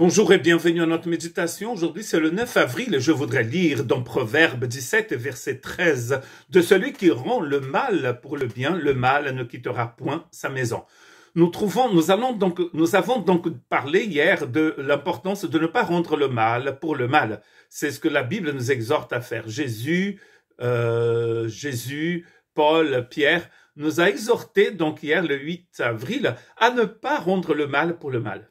Bonjour et bienvenue à notre méditation. Aujourd'hui, c'est le 9 avril et je voudrais lire dans Proverbe 17, verset 13, de celui qui rend le mal pour le bien, le mal ne quittera point sa maison. Nous trouvons, nous allons donc, nous avons donc parlé hier de l'importance de ne pas rendre le mal pour le mal. C'est ce que la Bible nous exhorte à faire. Jésus, euh, Jésus, Paul, Pierre nous a exhorté donc hier le 8 avril à ne pas rendre le mal pour le mal.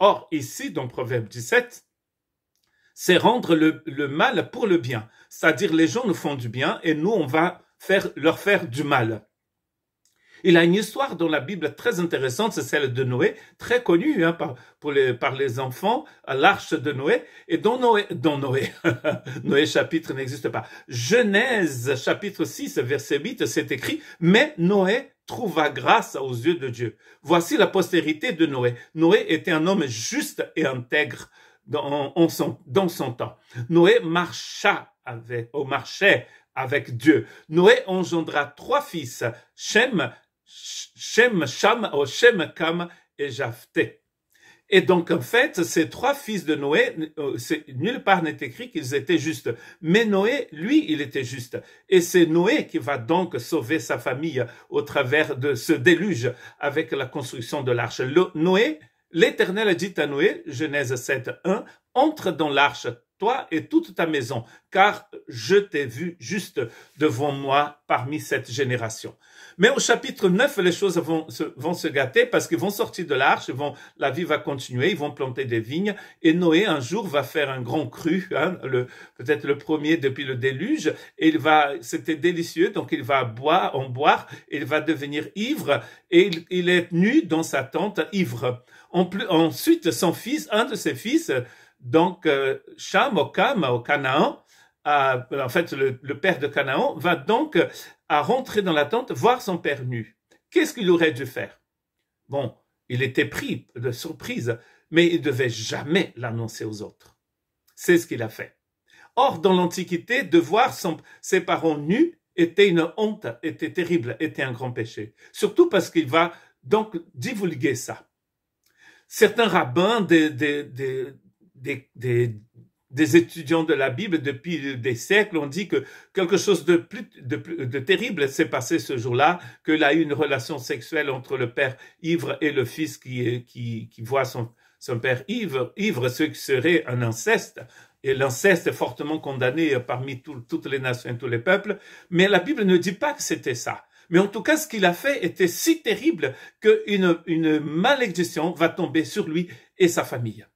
Or, ici, dans Proverbe 17, c'est rendre le, mal pour le bien. C'est-à-dire, les gens nous font du bien et nous, on va faire, leur faire du mal. Il a une histoire dans la Bible très intéressante, c'est celle de Noé, très connue hein, par, pour les, par les enfants, l'arche de Noé. Et dont Noé, dans Noé, Noé chapitre n'existe pas. Genèse chapitre 6, verset 8, c'est écrit, mais Noé trouva grâce aux yeux de Dieu. Voici la postérité de Noé. Noé était un homme juste et intègre dans, son, dans son temps. Noé marcha avec, au oh, marchait avec Dieu. Noé engendra trois fils, Shem, Shem, Sham, oh, Shem, Kam et et donc, en fait, ces trois fils de Noé, euh, nulle part n'est écrit qu'ils étaient justes. Mais Noé, lui, il était juste. Et c'est Noé qui va donc sauver sa famille au travers de ce déluge avec la construction de l'arche. Noé, l'Éternel a dit à Noé, Genèse 7, 1, entre dans l'arche, toi et toute ta maison, car je t'ai vu juste devant moi parmi cette génération. Mais au chapitre 9, les choses vont se, gâter parce qu'ils vont sortir de l'arche, vont, la vie va continuer, ils vont planter des vignes et Noé un jour va faire un grand cru, hein, peut-être le premier depuis le déluge, et il va, c'était délicieux, donc il va boire, en boire, il va devenir ivre et il, est nu dans sa tente ivre. ensuite, son fils, un de ses fils, donc, euh, Sham Cham, au Canaan, euh, en fait, le, père de Canaan, va donc euh, à rentrer dans la tente, voir son père nu. Qu'est-ce qu'il aurait dû faire Bon, il était pris de surprise, mais il devait jamais l'annoncer aux autres. C'est ce qu'il a fait. Or, dans l'Antiquité, de voir son, ses parents nus était une honte, était terrible, était un grand péché. Surtout parce qu'il va donc divulguer ça. Certains rabbins de des, des des, étudiants de la Bible depuis des siècles ont dit que quelque chose de, plus, de, terrible s'est passé ce jour-là, que eu une relation sexuelle entre le père ivre et le fils qui, voit son, père ivre, ivre, ce qui serait un inceste. Et l'inceste est fortement condamné parmi toutes les nations et tous les peuples. Mais la Bible ne dit pas que c'était ça. Mais en tout cas, ce qu'il a fait était si terrible qu'une une malédiction va tomber sur lui et sa famille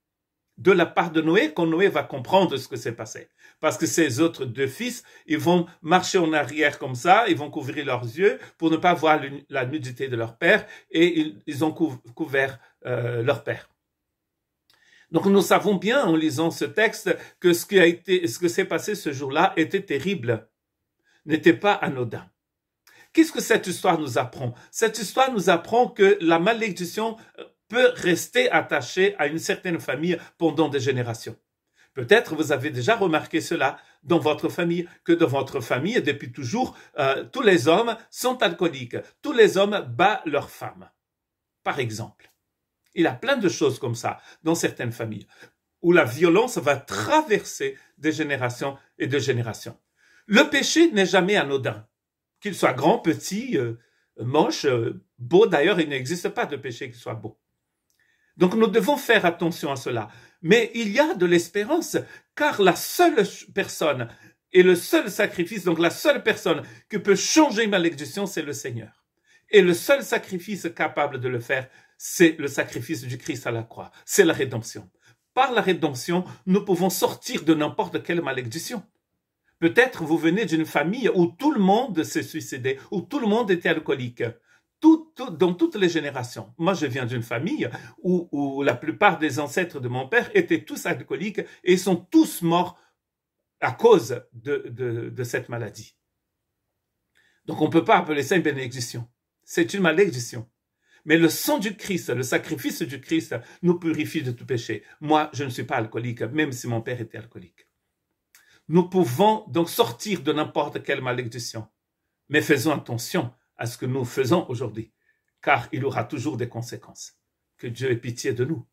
de la part de Noé quand Noé va comprendre ce que s'est passé. Parce que ces autres deux fils, ils vont marcher en arrière comme ça, ils vont couvrir leurs yeux pour ne pas voir la nudité de leur père et ils, ont couvert euh, leur père. Donc nous savons bien en lisant ce texte que ce qui a été, ce que s'est passé ce jour-là était terrible, n'était pas anodin. Qu'est-ce que cette histoire nous apprend Cette histoire nous apprend que la malédiction euh, peut rester attaché à une certaine famille pendant des générations. Peut-être vous avez déjà remarqué cela dans votre famille, que dans votre famille, depuis toujours, euh, tous les hommes sont alcooliques, tous les hommes battent leurs femmes, par exemple. Il y a plein de choses comme ça dans certaines familles, où la violence va traverser des générations et des générations. Le péché n'est jamais anodin, qu'il soit grand, petit, euh, moche, euh, beau, d'ailleurs, il n'existe pas de péché qui soit beau. Donc nous devons faire attention à cela. Mais il y a de l'espérance, car la seule personne et le seul sacrifice, donc la seule personne qui peut changer malédiction, c'est le Seigneur. Et le seul sacrifice capable de le faire, c'est le sacrifice du Christ à la croix. C'est la rédemption. Par la rédemption, nous pouvons sortir de n'importe quelle malédiction. Peut-être vous venez d'une famille où tout le monde s'est suicidé, où tout le monde était alcoolique dans toutes les générations. Moi, je viens d'une famille où, la plupart des ancêtres de mon père étaient tous alcooliques et sont tous morts à cause de, de cette maladie. Donc, on ne peut pas appeler ça une bénédiction. C'est une malédiction. Mais le sang du Christ, le sacrifice du Christ, nous purifie de tout péché. Moi, je ne suis pas alcoolique, même si mon père était alcoolique. Nous pouvons donc sortir de n'importe quelle malédiction. Mais faisons attention à ce que nous faisons aujourd'hui, car il aura toujours des conséquences. Que Dieu ait pitié de nous.